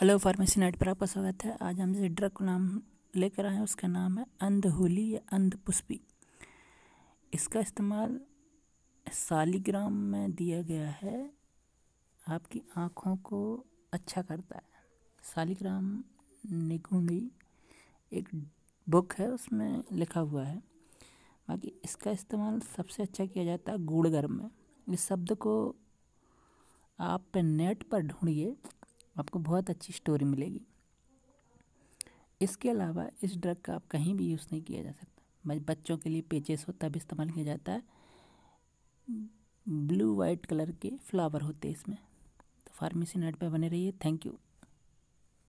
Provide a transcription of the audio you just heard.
hello pharmacy net पर आपका स्वागत है आज हम जिस ड्रग नाम लेकर आए हैं उसका नाम है अंधहोली या अंधपुष्पी इसका इस्तेमाल सालीग्राम में दिया गया है आपकी आँखों को अच्छा करता है सालीग्राम निगुंडी एक बुक है उसमें लिखा हुआ है बाकी इसका इस्तेमाल सबसे अच्छा किया जाता है गुड़गर में इस शब्द को आप नेट पर ढूंढिए आपको बहुत अच्छी स्टोरी मिलेगी इसके अलावा इस ड्रग का आप कहीं भी यूज़ नहीं किया जा सकता बच्चों के लिए पेचेस हो तब इस्तेमाल किया जाता है ब्लू वाइट कलर के फ्लावर होते हैं इसमें तो फार्मेसी नेट पर बने रहिए थैंक यू